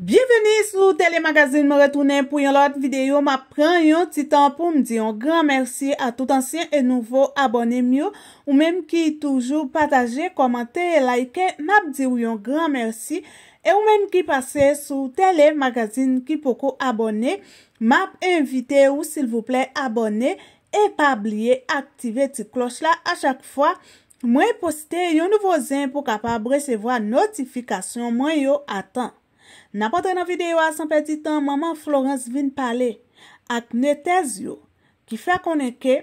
Bienveni sou telemagazin me retounen pou yon lot videyo. Ma pren yon ti tan pou mdi yon gran mersi a tout ansyen e nouvo abone myo. Ou menm ki toujou pataje, komante, laike, map di yon gran mersi. E ou menm ki pase sou telemagazin ki pokou abone, map invite ou sil vouple abone. E pa bliye aktive ti kloch la a chak fwa. Mwen poste yon nouvo zin pou kapab resevo a notifikasyon mwen yon atan. Napotre nan videyo asan peti tan, maman Florence vin pale ak netez yo ki fe konen ke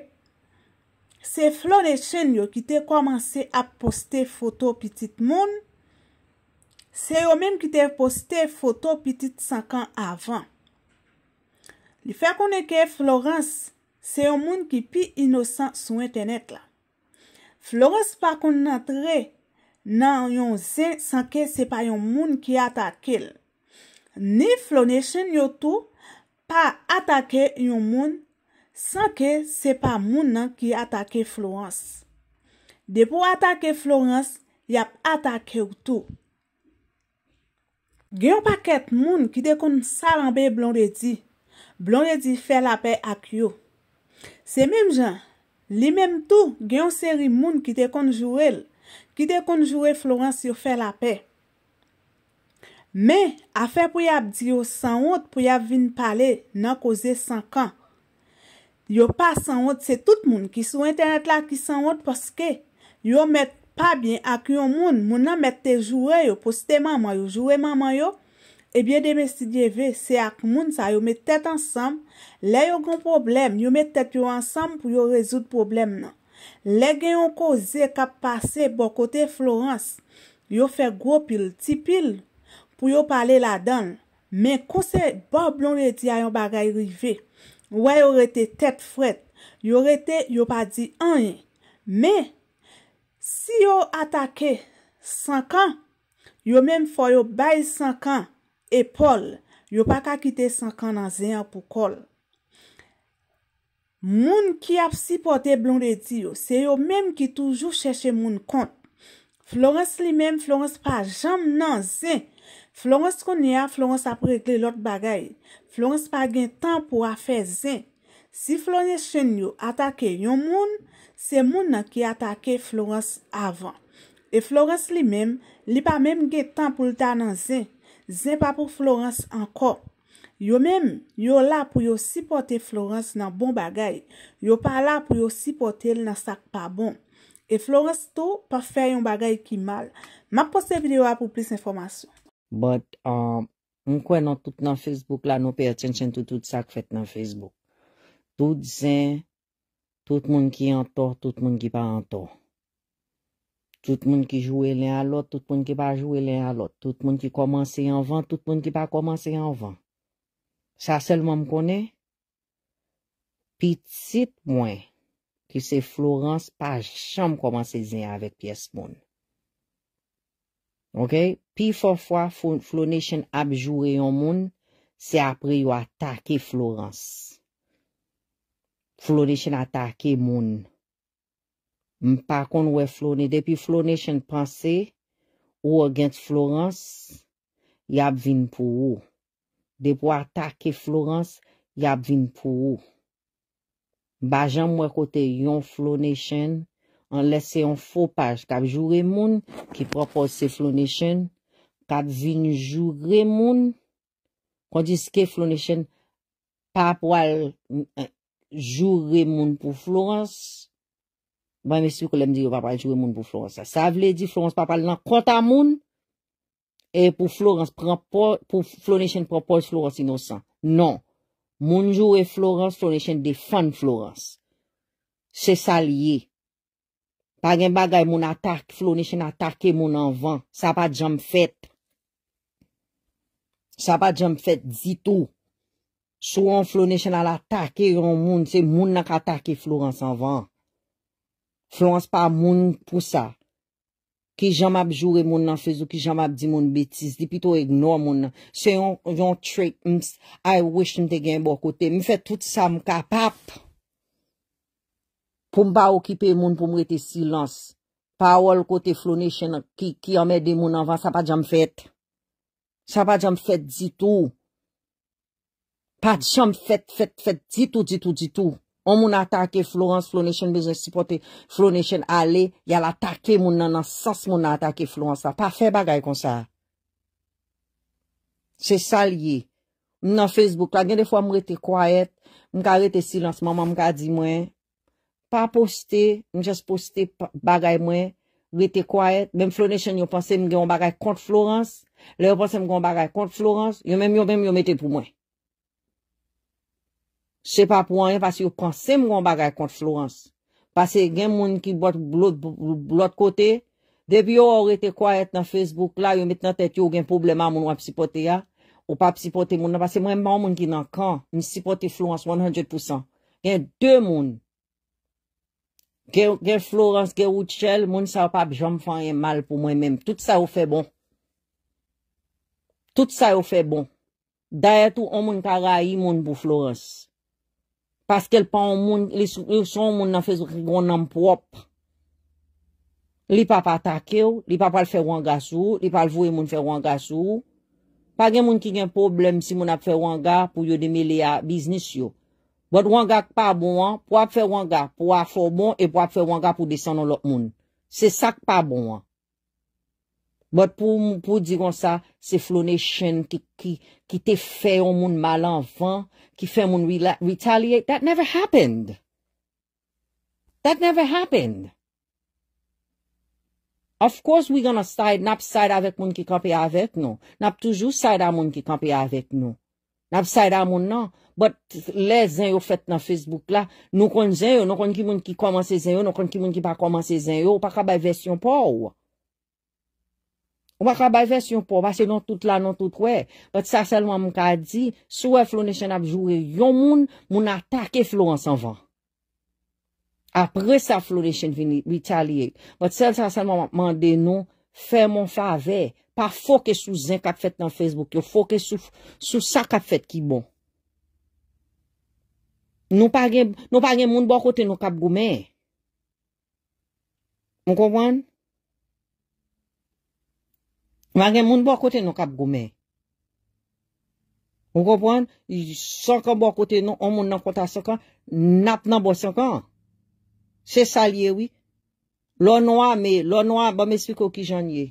se flone chen yo ki te komanse ap poste foto pitit moun, se yo menm ki te poste foto pitit sankan avan. Li fe konen ke Florence se yo moun ki pi inosan sou entenet la. Florence pa konen atre nan yon zen sanken se pa yon moun ki atakel. Ni Florentien yo tou pa atake yon moun sanke se pa moun nan ki atake Florence. De pou atake Florence, yap atake yo tou. Gè yon paket moun ki de kon salanbe Blondie D. Blondie D. fè la pe ak yo. Se mèm jan, li mèm tou gè yon seri moun ki de kon jouel Florence yo fè la pe. Men, afe pou y ap di yo san wot pou y ap vin pale nan koze san kan. Yo pa san wot, se tout moun ki sou internet la ki san wot, poske yo met pa bin ak yon moun, moun nan met te jure yo, poste maman yo, jure maman yo, ebyen demestidyeve, se ak moun sa, yo met tet ansam, le yo goun problem, yo met tet yo ansam pou yo rezout problem nan. Le gen yon koze kap pase bo kote Florence, yo fe gro pil, ti pil, pou yo pale la dan. Men, kou se ba blonde di a yon bagay rive, wè yon rete tet fret, yon rete yon pa di anye. Men, si yon atake sankan, yon men fwa yon bay sankan epol, yon pa ka kite sankan nan zeyan pou kol. Moun ki ap si pote blonde di yo, se yon men ki toujou cheche moun kont. Florence li men, Florence pa jam nan zeyan, Florence konye a Florence apreke lot bagay. Florence pa gen tan pou a fe zen. Si Florence chen yo atake yon moun, se moun nan ki atake Florence avan. E Florence li mem, li pa mem gen tan pou lita nan zen. Zen pa pou Florence anko. Yo mem, yo la pou yo sipote Florence nan bon bagay. Yo pa la pou yo sipote l nan sak pa bon. E Florence tou pa fe yon bagay ki mal. Ma poste video a pou plis informasyon. But, um, mwen kwen nan tout nan Facebook la, nou pe yon chen chen tout tout sak fet nan Facebook. Tout zin, tout moun ki an to, tout moun ki pa an to. Tout moun ki jowe lè an lot, tout moun ki pa jowe lè an lot. Tout moun ki komanse yon van, tout moun ki pa komanse yon van. Sa selman m konen. Pitsit mwen ki se Florence pa jam komanse zin avèk pi es moun. Pi fwa fwa flow nation abjoure yon moun, se apri yo atake Florence. Flow nation atake moun. Mpa kon we flow ne, depi flow nation panse, ou agen te Florence, yab vin pou ou. Depi wak atake Florence, yab vin pou ou. Bajan mwe kote yon flow nation... an lese yon fopaj, kab jure moun, ki propos se Florentien, kab vin jure moun, kon dis ke Florentien, pa pwal euh, jure moun pou Florents, ba mè siv kou lèm di yo pa pwal jure moun pou Florents, sa vle di Florents pa pwal nan konta moun, e pou Florents, pou Florentien propos Florents inosan, non, moun jure Florents, Florentien defan Florents, se salye, Pa gen bagay moun atak, Flo Nishen atake moun anvan. Sa pa djam fèt. Sa pa djam fèt ditou. Sou an Flo Nishen alatake yon moun, se moun nak atake Florence anvan. Florence pa moun pou sa. Ki jama ap jure moun nan fezou, ki jama ap di moun betis. Di pito ignore moun nan. Se yon trick ms, I wish mte gen bo kote. Mi fè tout sa mou kapap pou. pou mba okipe moun pou mwete silans. Pa wòl kote Flonation ki yamede moun anvan, sa pa jom fet. Sa pa jom fet ditou. Pa jom fet, fet, fet, ditou, ditou, ditou. On moun atake Flonation, Flonation beze si pote Flonation ale, yal atake moun nan an sas moun atake Flonation. Sa pa fe bagay kon sa. Se sal ye. Mwen an Facebook, kwa gen de fwa mwete kwayet, mwen ka rete silans, mwen mwen ka di mwen, pa poste, mwen jaz poste bagay mwen, wete kwa et, menm Florentian yo panse mwen gen wang bagay kont Florents, lè yo panse mwen gen wang bagay kont Florents, yo menm yo menm yo mette pou mwen. Se pa pou an, pas yo panse mwen gen wang bagay kont Florents, pas gen moun ki bot blot kote, debi yo wete kwa et nan Facebook la, yo met nan tet yo gen poubleman moun wap sipote ya, ou pa sipote moun, nan pas se mwen moun ki nan kan, mi sipote Florents 100%, gen 2 moun, Gè Florence, gè Woutchel, moun sa wap ap jom fanyen mal pou mwen men. Tout sa wou fè bon. Tout sa wou fè bon. Daye tou, on moun karayi moun pou Florence. Paske l pan moun, l soukoun moun nan fè zouk yon nan mprop. Li pa pa takè wou, li pa pa l fè wangas wou, li pa l vou yon moun fè wangas wou. Pa gen moun ki gen problem si moun ap fè wanga pou yon demele ya biznis yon. Bout wangak pa bon an, pou ap fe wangak, pou ap fo bon, e pou ap fe wangak pou desen nou lop moun. Se sak pa bon an. Bout pou digon sa, se floune chen ki te fe yon moun malan van, ki fe moun retaliate, that never happened. That never happened. Of course we gonna nap side avèk moun ki kapè avèk nou. Nap toujou side avèk moun ki kapè avèk nou. N ap sayda moun nan, bat le zan yo fet nan Facebook la, nou kon zan yo, nou kon ki moun ki koman se zan yo, nou kon ki moun ki pa koman se zan yo, ou pa kabay versyon po ou. Ou pa kabay versyon po, bas se non tout la, non tout kwe. Bat sa selman moun ka di, sou e Flourishen ap jowe yon moun, moun a tak e Flourishen van. Apre sa Flourishen vin italiye. Bat sa selman moun de nou. Fè moun fè avè, pa fòke sou zèn kap fèt nan Facebook yo, fòke sou sa kap fèt ki bon. Nou pa gen moun bò kote nou kap gome. Moun kompwen? Moun pa gen moun bò kote nou kap gome. Moun kompwen? Sòk an bò kote nou, an moun nan konta sòk an, nap nan bò sòk an. Se salye wik. Lò nou a me, lò nou a, ba me spiko ki janye.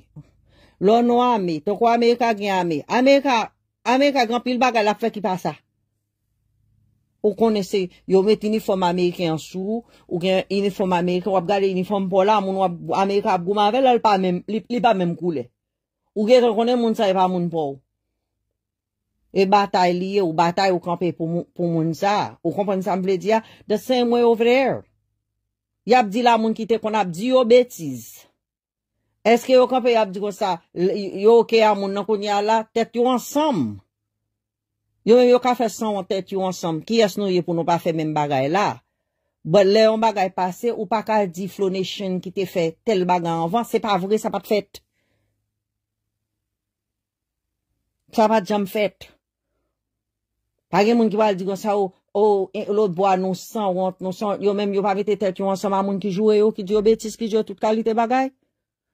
Lò nou a me, to kwa Amerika gen a me. Amerika, Amerika gen pil baga la fe ki pasa. Ou konese, yo met uniforme Amerikan sou, ou gen uniforme Amerikan wap gade uniforme pou la, moun wap Amerika ap gouman ve, lò li pa mèm koule. Ou gen rekonen moun sa e pa moun pou. E batay liye, ou batay ou kanpe pou moun sa. Ou kompon sa m vle diya, the same way over there. Yabdi la moun ki te konabdi yo betiz. Eske yo konpe yabdi kon sa, yo ke ya moun nan kon ya la, tet yo ansam. Yo yo ka fe san, tet yo ansam. Ki es nou ye pou nou pa fe men bagay la. Bo le yon bagay pase, ou pa ka di flonation ki te fe, tel bagay anvan, se pa vre, sa pa te fet. Sa pa te jam fet. Page moun ki wale digon sa ou, ou, lout boan nou san, yo mèm yo pa vete tet, yo moun ki jowe yo, eh, oh, ki diyo oh, betis, ki diyo oh, tout kalite bagay,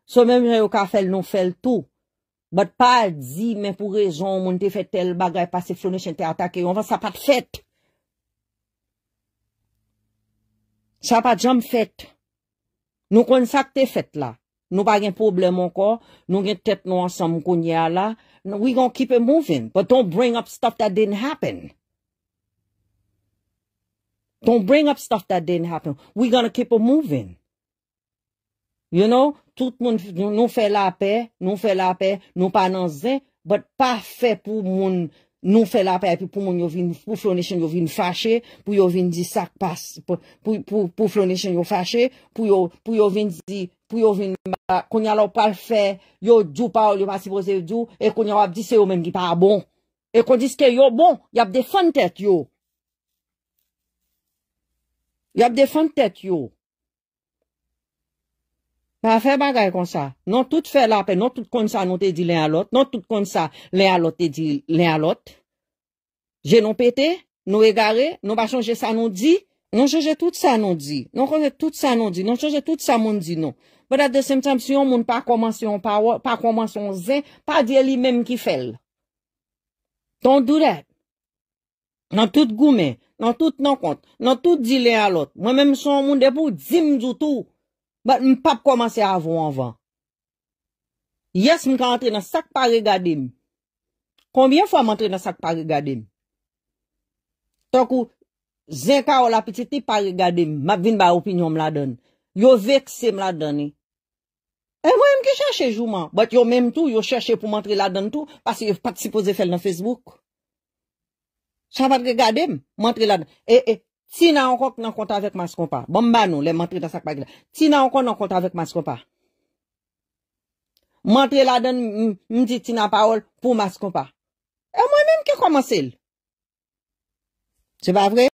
so mèm yo ka fèl nou fèl tou. Bat pa di men pou rezon moun te fèl tel bagay, pas se fèl nou chen te atake, yon eh, va sa pat fèt. Sa pat jom fèt. Nou kon sa te fèt la. Nou pa gen problem anko. Nou gen tep nou an sam kounye ala. We gon keep it moving. But don't bring up stuff that didn't happen. Don't bring up stuff that didn't happen. We gonna keep it moving. You know? Tout moun nou fe la pe. Nou fe la pe. Nou pa nan zin. But pa fe pou moun nou fe la pe. Pou moun pou flonishen yo vin fache. Pou yo vin di sak pas. Pou flonishen yo fache. Pou yo vin di... pou yo vin mba, kon yalou pa l fè, yo djou pa ou li pa si posev djou, e kon yalou ap di se yo menm ki pa a bon. E kon diske yo bon, yap de fèn tèt yo. Yap de fèn tèt yo. Pa fè bagay kon sa. Non tout fè la pe, non tout kon sa nou te di len alot, non tout kon sa len alot te di len alot. Je nou pète, nou e gare, nou pa chanje sa nou di. Non cheje tout sa non di. Non cheje tout sa non di. Non cheje tout sa moun di nou. Bwadat de semtam si yon moun pa komasyon zin, pa diye li menm ki fel. Ton duret. Nan tout goumen. Nan tout nan kont. Nan tout dile alot. Mwen menm son moun de pou dzim djoutou. Bat m pap komasyon avon avon. Yes m ka antre nan sak pari gadim. Konbyen fwa m antre nan sak pari gadim? Tokou, Zin ka ou la piti ti pa rigade m, m ap vin ba opinyon m la don. Yo vek se m la doni. E mwen m ki chache jouman, bat yo menm tou, yo chache pou mantri la don tou, pasi yo pati si pose fel nan Facebook. San pati rigade m, mantri la don. E, e, ti nan ankon nan konta vek mas kompa. Bon m ban nou, le mantri dan sak bagla. Ti nan ankon nan konta vek mas kompa. Mantri la don, m di ti nan parol pou mas kompa. E mwen m menm ki komanse l. Se ba vre?